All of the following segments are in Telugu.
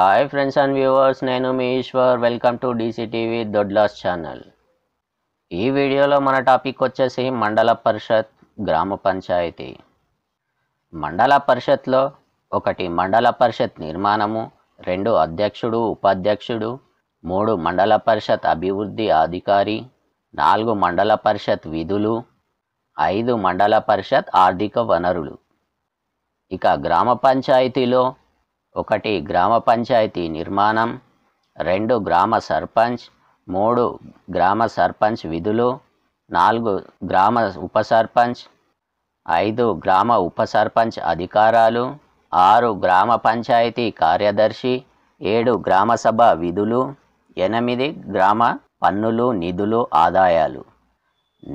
హాయ్ ఫ్రెండ్స్ అండ్ వ్యూవర్స్ నేను మీ ఈశ్వర్ వెల్కమ్ టు డీసీటీవీ దొడ్లాస్ ఛానల్ ఈ వీడియోలో మన టాపిక్ వచ్చేసి మండల పరిషత్ గ్రామ పంచాయతీ మండల పరిషత్లో ఒకటి మండల పరిషత్ నిర్మాణము రెండు అధ్యక్షుడు ఉపాధ్యక్షుడు మూడు మండల పరిషత్ అభివృద్ధి అధికారి నాలుగు మండల పరిషత్ విధులు ఐదు మండల పరిషత్ ఆర్థిక వనరులు ఇక గ్రామ పంచాయతీలో ఒకటి గ్రామ పంచాయతీ నిర్మాణం రెండు గ్రామ సర్పంచ్ మూడు గ్రామ సర్పంచ్ విధులు నాలుగు గ్రామ ఉప సర్పంచ్ ఐదు గ్రామ ఉప సర్పంచ్ అధికారాలు ఆరు గ్రామ పంచాయతీ కార్యదర్శి ఏడు గ్రామ సభ విధులు ఎనిమిది గ్రామ పన్నులు నిధులు ఆదాయాలు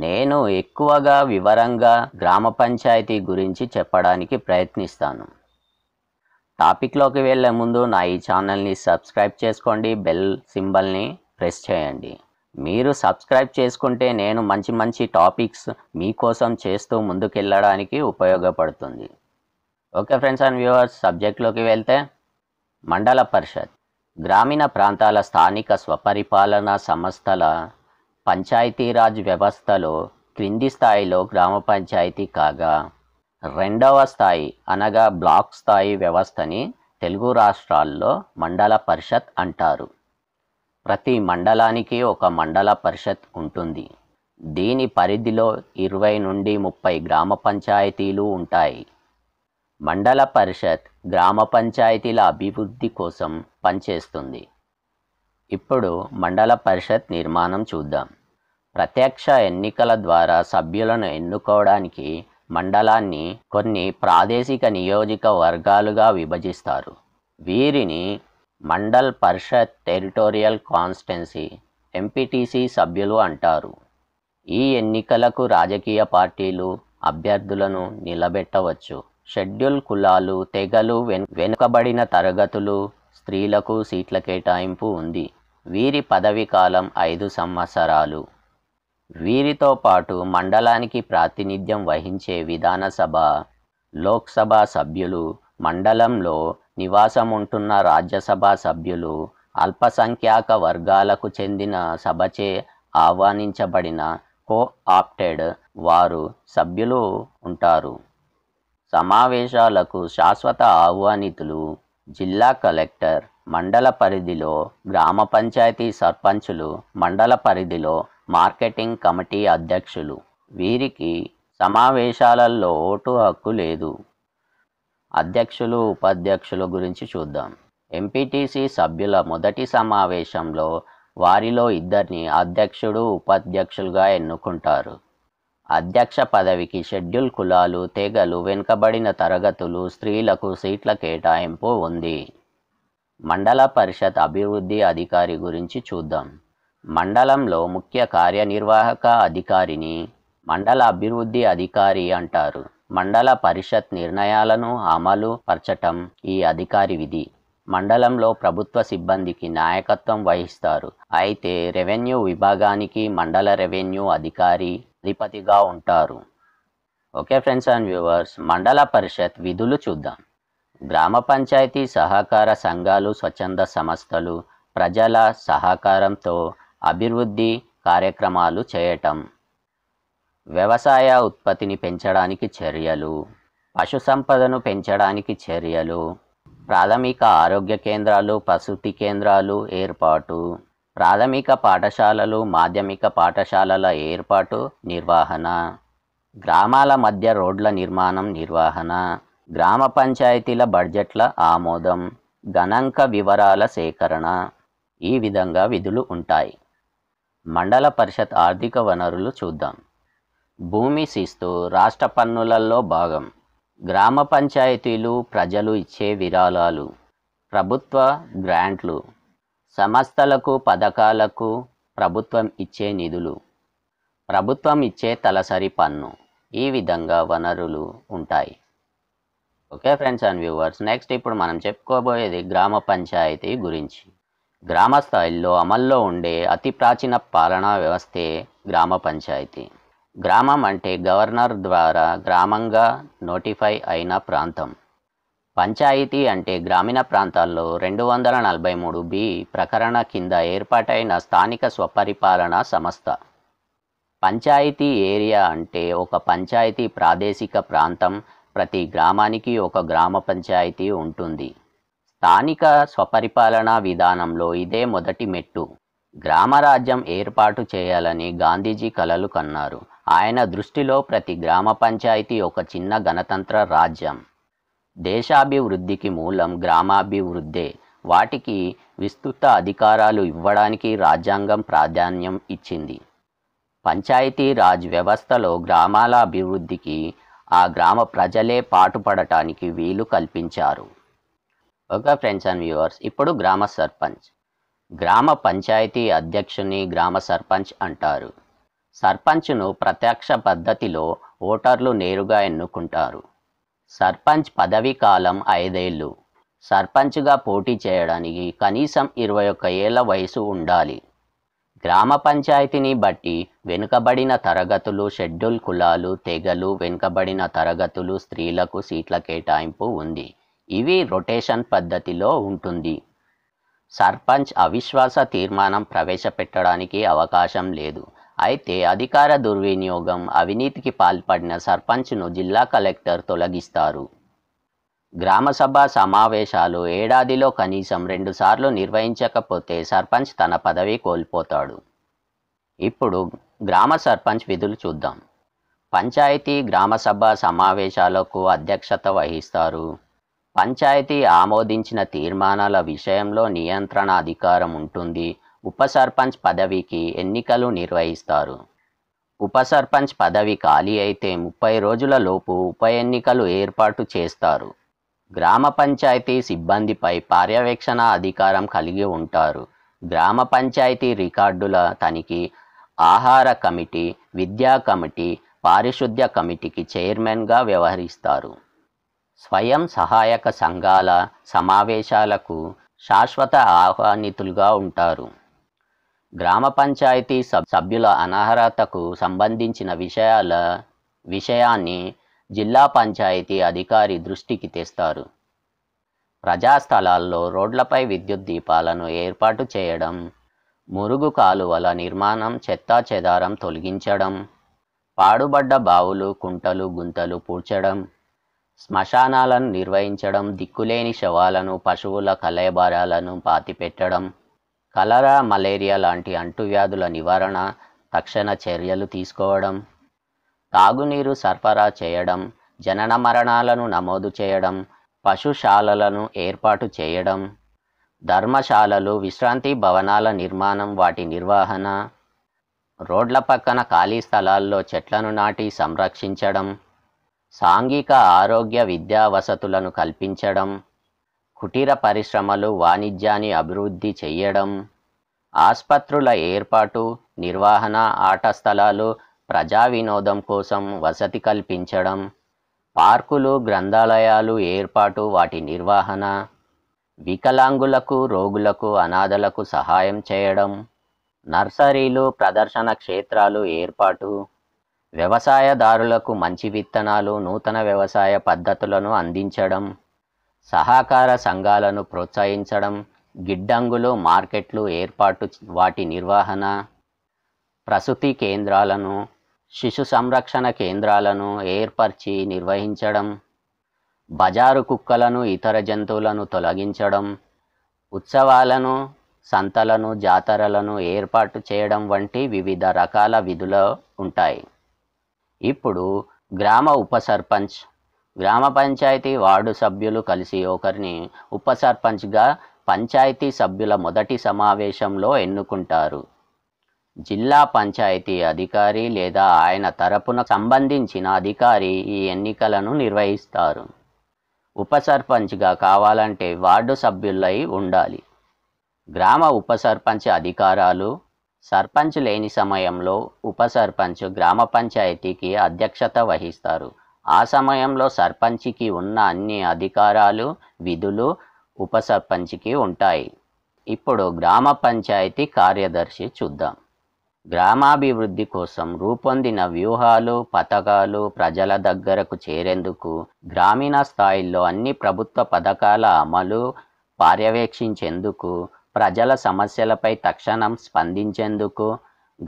నేను ఎక్కువగా వివరంగా గ్రామ పంచాయతీ గురించి చెప్పడానికి ప్రయత్నిస్తాను టాపిక్లోకి వెళ్ళే ముందు నా ఈ ఛానల్ని సబ్స్క్రైబ్ చేసుకోండి బెల్ సింబల్ని ప్రెస్ చేయండి మీరు సబ్స్క్రైబ్ చేసుకుంటే నేను మంచి మంచి టాపిక్స్ మీకోసం చేస్తూ ముందుకెళ్ళడానికి ఉపయోగపడుతుంది ఓకే ఫ్రెండ్స్ అండ్ వ్యూవర్స్ సబ్జెక్ట్లోకి వెళ్తే మండల పరిషత్ గ్రామీణ ప్రాంతాల స్థానిక స్వపరిపాలన సంస్థల పంచాయతీరాజ్ వ్యవస్థలో క్రింది స్థాయిలో గ్రామ పంచాయతీ కాగా రెండవ స్థాయి అనగా బ్లాక్ స్థాయి వ్యవస్థని తెలుగు రాష్ట్రాల్లో మండల పరిషత్ అంటారు ప్రతి మండలానికి ఒక మండల పరిషత్ ఉంటుంది దీని పరిధిలో ఇరవై నుండి ముప్పై గ్రామ పంచాయతీలు ఉంటాయి మండల పరిషత్ గ్రామ పంచాయతీల అభివృద్ధి కోసం పనిచేస్తుంది ఇప్పుడు మండల పరిషత్ నిర్మాణం చూద్దాం ప్రత్యక్ష ఎన్నికల ద్వారా సభ్యులను ఎన్నుకోవడానికి మండలాన్ని కొన్ని ప్రాదేశిక నియోజక వర్గాలుగా విభజిస్తారు వీరిని Mandal Parishad territorial constituency MPTC సభ్యులు అంటారు ఈ ఎన్నికలకు రాజకీయ పార్టీలు అభ్యర్థులను నిలబెట్టవచ్చు షెడ్యూల్ కులాలు తెగలు వెనుకబడిన తరగతులు స్త్రీలకు సీట్ల కేటాయింపు ఉంది వీరి పదవీ కాలం ఐదు సంవత్సరాలు వీరితో పాటు మండలానికి ప్రాతినిధ్యం వహించే విధానసభ లోక్సభ సభ్యులు మండలంలో నివాసముంటున్న రాజ్యసభ సభ్యులు అల్పసంఖ్యాక వర్గాలకు చెందిన సభచే ఆహ్వానించబడిన కో ఆప్టెడ్ వారు సభ్యులు ఉంటారు సమావేశాలకు శాశ్వత ఆహ్వానితులు జిల్లా కలెక్టర్ మండల పరిధిలో గ్రామ పంచాయతీ సర్పంచులు మండల పరిధిలో మార్కెటింగ్ కమిటీ అధ్యక్షులు వీరికి సమావేశాలలో ఓటు హక్కు లేదు అధ్యక్షులు ఉపాధ్యక్షుల గురించి చూద్దాం ఎంపీటీసీ సభ్యుల మొదటి సమావేశంలో వారిలో ఇద్దరిని అధ్యక్షుడు ఉపాధ్యక్షులుగా ఎన్నుకుంటారు అధ్యక్ష పదవికి షెడ్యూల్ కులాలు తెగలు వెనుకబడిన తరగతులు స్త్రీలకు సీట్ల కేటాయింపు ఉంది మండల పరిషత్ అభివృద్ధి అధికారి గురించి చూద్దాం మండలంలో ముఖ్య కార్యనిర్వాహక అధికారిని మండల అభివృద్ధి అధికారి అంటారు మండల పరిషత్ నిర్ణయాలను అమలు పరచటం ఈ అధికారి విధి మండలంలో ప్రభుత్వ సిబ్బందికి నాయకత్వం వహిస్తారు అయితే రెవెన్యూ విభాగానికి మండల రెవెన్యూ అధికారి అధిపతిగా ఉంటారు ఓకే ఫ్రెండ్స్ అండ్ వ్యూవర్స్ మండల పరిషత్ విధులు చూద్దాం గ్రామ పంచాయతీ సహకార సంఘాలు స్వచ్ఛంద సంస్థలు ప్రజల సహకారంతో అభివృద్ధి కార్యక్రమాలు చేయటం వ్యవసాయ ఉత్పత్తిని పెంచడానికి చర్యలు పశు సంపదను పెంచడానికి చర్యలు ప్రాథమిక ఆరోగ్య కేంద్రాలు ప్రసూతి కేంద్రాలు ఏర్పాటు ప్రాథమిక పాఠశాలలు మాధ్యమిక పాఠశాలల ఏర్పాటు నిర్వహణ గ్రామాల మధ్య రోడ్ల నిర్మాణం నిర్వహణ గ్రామ పంచాయతీల బడ్జెట్ల ఆమోదం గణాంక వివరాల సేకరణ ఈ విధంగా విధులు ఉంటాయి మండల పరిషత్ ఆర్థిక వనరులు చూద్దాం భూమి శిస్తు రాష్ట్ర పన్నులలో భాగం గ్రామ పంచాయతీలు ప్రజలు ఇచ్చే విరాళాలు ప్రభుత్వ గ్రాంట్లు సంస్థలకు పథకాలకు ప్రభుత్వం ఇచ్చే నిధులు ప్రభుత్వం ఇచ్చే తలసరి పన్ను ఈ విధంగా వనరులు ఉంటాయి okay friends and viewers next ఇప్పుడు మనం చెప్పుకోబోయేది గ్రామ పంచాయతీ గురించి గ్రామ స్థాయిల్లో అమల్లో ఉండే అతి ప్రాచీన పాలనా వ్యవస్థే గ్రామ పంచాయతీ గ్రామం అంటే గవర్నర్ ద్వారా గ్రామంగా నోటిఫై అయిన ప్రాంతం పంచాయతీ అంటే గ్రామీణ ప్రాంతాల్లో రెండు వందల నలభై మూడు బి ప్రకరణ కింద ఏర్పాటైన స్థానిక స్వపరిపాలన సంస్థ పంచాయతీ ఏరియా అంటే ఒక పంచాయతీ ప్రాదేశిక ప్రాంతం ప్రతి గ్రామానికి ఒక గ్రామ పంచాయతీ ఉంటుంది స్థానిక స్వపరిపాలనా విధానంలో ఇదే మొదటి మెట్టు గ్రామరాజ్యం ఏర్పాటు చేయాలని గాంధీజీ కలలు కన్నారు ఆయన దృష్టిలో ప్రతి గ్రామ పంచాయతీ ఒక చిన్న గణతంత్ర రాజ్యం దేశాభివృద్ధికి మూలం గ్రామాభివృద్ధే వాటికి విస్తృత అధికారాలు ఇవ్వడానికి రాజ్యాంగం ప్రాధాన్యం ఇచ్చింది పంచాయతీ రాజ్ వ్యవస్థలో గ్రామాల అభివృద్ధికి ఆ గ్రామ ప్రజలే పాటుపడటానికి వీలు కల్పించారు ఒక ఫ్రెండ్స్ అండ్ వ్యూవర్స్ ఇప్పుడు గ్రామ సర్పంచ్ గ్రామ పంచాయతీ అధ్యక్షుని గ్రామ సర్పంచ్ అంటారు సర్పంచ్ను ప్రత్యక్ష పద్ధతిలో ఓటర్లు నేరుగా ఎన్నుకుంటారు సర్పంచ్ పదవీ కాలం ఐదేళ్ళు సర్పంచ్గా పోటీ చేయడానికి కనీసం ఇరవై ఒక్క ఏళ్ల వయసు ఉండాలి గ్రామ పంచాయతీని బట్టి వెనుకబడిన తరగతులు షెడ్యూల్ కులాలు తెగలు వెనుకబడిన తరగతులు స్త్రీలకు సీట్ల కేటాయింపు ఉంది ఇవి రొటేషన్ పద్ధతిలో ఉంటుంది సర్పంచ్ అవిశ్వాస తీర్మానం ప్రవేశపెట్టడానికి అవకాశం లేదు అయితే అధికార దుర్వినియోగం అవినీతికి పాల్పడిన సర్పంచ్ను జిల్లా కలెక్టర్ తొలగిస్తారు గ్రామసభ సమావేశాలు ఏడాదిలో కనీసం రెండుసార్లు నిర్వహించకపోతే సర్పంచ్ తన పదవి కోల్పోతాడు ఇప్పుడు గ్రామ సర్పంచ్ విధులు చూద్దాం పంచాయతీ గ్రామసభ సమావేశాలకు అధ్యక్షత వహిస్తారు పంచాయతీ ఆమోదించిన తీర్మానాల విషయంలో నియంత్రణ అధికారం ఉంటుంది ఉప సర్పంచ్ పదవికి ఎన్నికలు నిర్వహిస్తారు ఉప సర్పంచ్ పదవి ఖాళీ అయితే ముప్పై రోజుల లోపు ఉప ఎన్నికలు ఏర్పాటు చేస్తారు గ్రామ పంచాయతీ సిబ్బందిపై పర్యవేక్షణ అధికారం కలిగి ఉంటారు గ్రామ పంచాయతీ రికార్డుల తనిఖీ ఆహార కమిటీ విద్యా కమిటీ పారిశుద్ధ్య కమిటీకి చైర్మన్గా వ్యవహరిస్తారు స్వయం సహాయక సంఘాల సమావేశాలకు శాశ్వత ఆహ్వానితులుగా ఉంటారు గ్రామ పంచాయతీ సభ్యుల అనర్హతకు సంబంధించిన విషయాల విషయాన్ని జిల్లా పంచాయతీ అధికారి దృష్టికి తెస్తారు ప్రజా స్థలాల్లో రోడ్లపై విద్యుత్ దీపాలను ఏర్పాటు చేయడం మురుగు కాలువల నిర్మాణం చెత్తా చెదారం తొలగించడం పాడుబడ్డ బావులు కుంటలు గుంతలు పూడ్చడం శ్మశానాలను నిర్వహించడం దిక్కులేని శవాలను పశువుల కలయబారాలను పాతిపెట్టడం కలరా మలేరియా లాంటి అంటువ్యాధుల నివారణ తక్షణ చర్యలు తీసుకోవడం తాగునీరు సరఫరా చేయడం జనన మరణాలను నమోదు చేయడం పశుశాలలను ఏర్పాటు చేయడం ధర్మశాలలు విశ్రాంతి భవనాల నిర్మాణం వాటి నిర్వహణ రోడ్ల పక్కన ఖాళీ స్థలాల్లో చెట్లను నాటి సంరక్షించడం సాంఘిక ఆరోగ్య విద్యా వసతులను కల్పించడం కుటీర పరిశ్రమలు వాణిజ్యాన్ని అభివృద్ధి చేయడం ఆసుపత్రుల ఏర్పాటు నిర్వహణ ఆట స్థలాలు ప్రజా వినోదం కోసం వసతి కల్పించడం పార్కులు గ్రంథాలయాలు ఏర్పాటు వాటి నిర్వహణ వికలాంగులకు రోగులకు అనాథలకు సహాయం చేయడం నర్సరీలు ప్రదర్శన క్షేత్రాలు ఏర్పాటు వ్యవసాయదారులకు మంచి విత్తనాలు నూతన వ్యవసాయ పద్ధతులను అందించడం సహకార సంఘాలను ప్రోత్సహించడం గిడ్డంగులు మార్కెట్లు ఏర్పాటు వాటి నిర్వహణ ప్రసూతి కేంద్రాలను శిశు సంరక్షణ కేంద్రాలను ఏర్పరిచి నిర్వహించడం బజారు కుక్కలను ఇతర జంతువులను తొలగించడం ఉత్సవాలను సంతలను జాతరలను ఏర్పాటు చేయడం వంటి వివిధ రకాల విధులు ఉంటాయి ఇప్పుడు గ్రామ ఉప సర్పంచ్ గ్రామ పంచాయతీ వార్డు సభ్యులు కలిసి ఒకరిని ఉప సర్పంచ్గా పంచాయతీ సభ్యుల మొదటి సమావేశంలో ఎన్నుకుంటారు జిల్లా పంచాయతీ అధికారి లేదా ఆయన తరపున సంబంధించిన అధికారి ఈ ఎన్నికలను నిర్వహిస్తారు ఉప సర్పంచ్గా కావాలంటే వార్డు సభ్యులై ఉండాలి గ్రామ ఉప సర్పంచ్ అధికారాలు సర్పంచ్ లేని సమయంలో ఉప సర్పంచ్ గ్రామ పంచాయతీకి అధ్యక్షత వహిస్తారు ఆ సమయంలో సర్పంచ్కి ఉన్న అన్ని అధికారాలు విధులు ఉప సర్పంచ్కి ఉంటాయి ఇప్పుడు గ్రామ పంచాయతీ కార్యదర్శి చూద్దాం గ్రామాభివృద్ధి కోసం రూపొందిన వ్యూహాలు పథకాలు ప్రజల దగ్గరకు చేరేందుకు గ్రామీణ స్థాయిలో అన్ని ప్రభుత్వ పథకాల అమలు పర్యవేక్షించేందుకు ప్రజల సమస్యలపై తక్షణం స్పందించేందుకు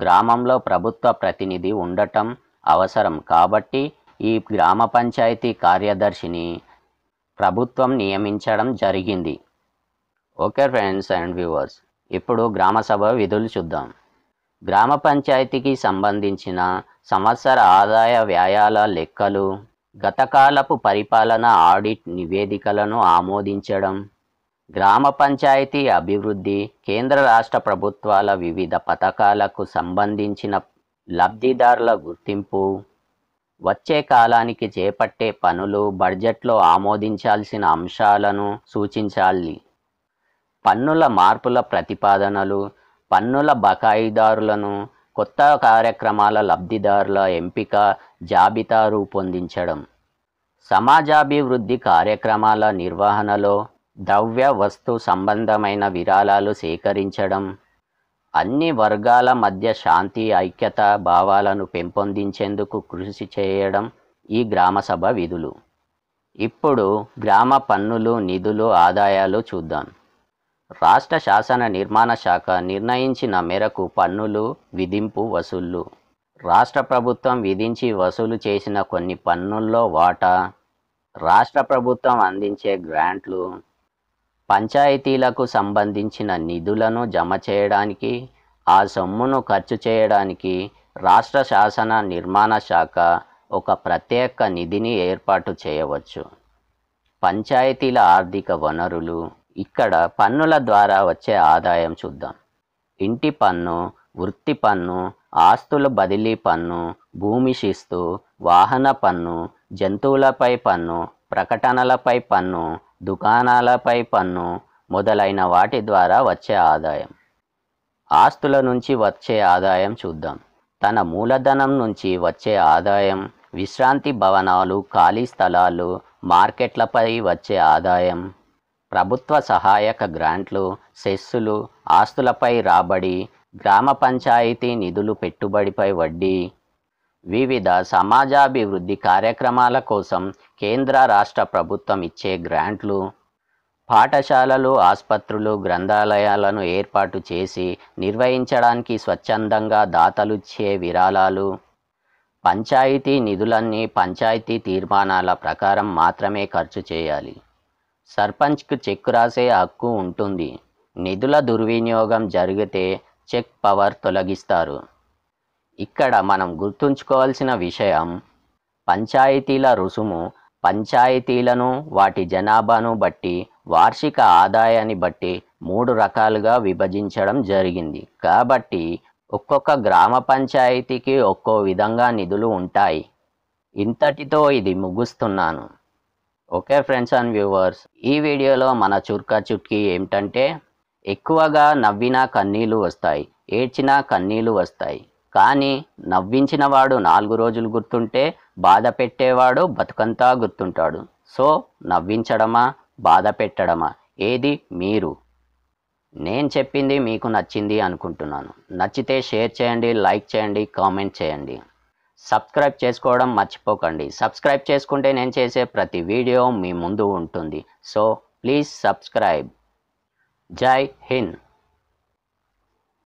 గ్రామంలో ప్రభుత్వ ప్రతినిధి ఉండటం అవసరం కాబట్టి ఈ గ్రామ పంచాయతీ కార్యదర్శిని ప్రభుత్వం నియమించడం జరిగింది ఓకే ఫ్రెండ్స్ అండ్ వ్యూవర్స్ ఇప్పుడు గ్రామసభ విధులు చూద్దాం గ్రామ పంచాయతీకి సంబంధించిన సంవత్సర ఆదాయ వ్యయాల లెక్కలు గతకాలపు పరిపాలన ఆడిట్ నివేదికలను ఆమోదించడం గ్రామ పంచాయతీ అభివృద్ధి కేంద్ర రాష్ట్ర ప్రభుత్వాల వివిధ పథకాలకు సంబంధించిన లబ్ధిదారుల గుర్తింపు వచ్చే కాలానికి చేపట్టే పనులు బడ్జెట్లో ఆమోదించాల్సిన అంశాలను సూచించాలి పన్నుల మార్పుల ప్రతిపాదనలు పన్నుల బకాయిదారులను కొత్త కార్యక్రమాల లబ్ధిదారుల ఎంపిక జాబితా రూపొందించడం సమాజాభివృద్ధి కార్యక్రమాల నిర్వహణలో ద్రవ్య వస్తు సంబంధమైన విరాళాలు సేకరించడం అన్ని వర్గాల మధ్య శాంతి ఐక్యత భావాలను పెంపొందించేందుకు కృషి చేయడం ఈ గ్రామసభ విధులు ఇప్పుడు గ్రామ పన్నులు నిధులు ఆదాయాలు చూద్దాం రాష్ట్ర శాసన నిర్మాణ శాఖ నిర్ణయించిన మేరకు పన్నులు విధింపు వసూళ్లు రాష్ట్ర ప్రభుత్వం విధించి వసూలు చేసిన కొన్ని పన్నుల్లో వాటా రాష్ట్ర ప్రభుత్వం అందించే గ్రాంట్లు పంచాయతీలకు సంబంధించిన నిధులను జమ చేయడానికి ఆ సొమ్మును ఖర్చు చేయడానికి రాష్ట్ర శాసన నిర్మాణ శాఖ ఒక ప్రత్యేక నిధిని ఏర్పాటు చేయవచ్చు పంచాయతీల ఆర్థిక వనరులు ఇక్కడ పన్నుల ద్వారా వచ్చే ఆదాయం చూద్దాం ఇంటి పన్ను వృత్తి పన్ను ఆస్తుల బదిలీ పన్ను భూమి శిస్తు వాహన పన్ను జంతువులపై పన్ను ప్రకటనలపై పన్ను దుకాణాలపై పన్ను మొదలైన వాటి ద్వారా వచ్చే ఆదాయం ఆస్తుల నుంచి వచ్చే ఆదాయం చూద్దాం తన మూలధనం నుంచి వచ్చే ఆదాయం విశ్రాంతి భవనాలు ఖాళీ స్థలాలు మార్కెట్లపై వచ్చే ఆదాయం ప్రభుత్వ సహాయక గ్రాంట్లు సెస్సులు ఆస్తులపై రాబడి గ్రామ పంచాయతీ నిధులు పెట్టుబడిపై వడ్డీ వివిధ సమాజాభివృద్ధి కార్యక్రమాల కోసం కేంద్ర రాష్ట్ర ప్రభుత్వం ఇచ్చే గ్రాంట్లు పాఠశాలలు ఆసుపత్రులు గ్రంథాలయాలను ఏర్పాటు చేసి నిర్వహించడానికి స్వచ్ఛందంగా దాతలుచ్చే విరాళాలు పంచాయతీ నిధులన్నీ పంచాయతీ తీర్మానాల ప్రకారం మాత్రమే ఖర్చు చేయాలి సర్పంచ్కు చెక్ రాసే హక్కు ఉంటుంది నిధుల దుర్వినియోగం జరిగితే చెక్ పవర్ తొలగిస్తారు ఇక్కడ మనం గుర్తుంచుకోవాల్సిన విషయం పంచాయతీల రుసుము పంచాయతీలను వాటి జనాభాను బట్టి వార్షిక ఆదాయాన్ని బట్టి మూడు రకాలుగా విభజించడం జరిగింది కాబట్టి ఒక్కొక్క గ్రామ పంచాయతీకి ఒక్కో విధంగా నిధులు ఉంటాయి ఇంతటితో ఇది ముగుస్తున్నాను ఓకే ఫ్రెండ్స్ అండ్ వ్యూవర్స్ ఈ వీడియోలో మన చుర్కా చుట్కీ ఏమిటంటే ఎక్కువగా నవ్వినా కన్నీళ్ళు వస్తాయి ఏడ్చినా కన్నీళ్ళు వస్తాయి కానీ నవ్వించినవాడు నాలుగు రోజులు గుర్తుంటే బాధ పెట్టేవాడు బతుకంతా గుర్తుంటాడు సో నవ్వించడమా బాధ పెట్టడమా ఏది మీరు నేను చెప్పింది మీకు నచ్చింది అనుకుంటున్నాను నచ్చితే షేర్ చేయండి లైక్ చేయండి కామెంట్ చేయండి సబ్స్క్రైబ్ చేసుకోవడం మర్చిపోకండి సబ్స్క్రైబ్ చేసుకుంటే నేను చేసే ప్రతి వీడియో మీ ముందు ఉంటుంది సో ప్లీజ్ సబ్స్క్రైబ్ జై హింద్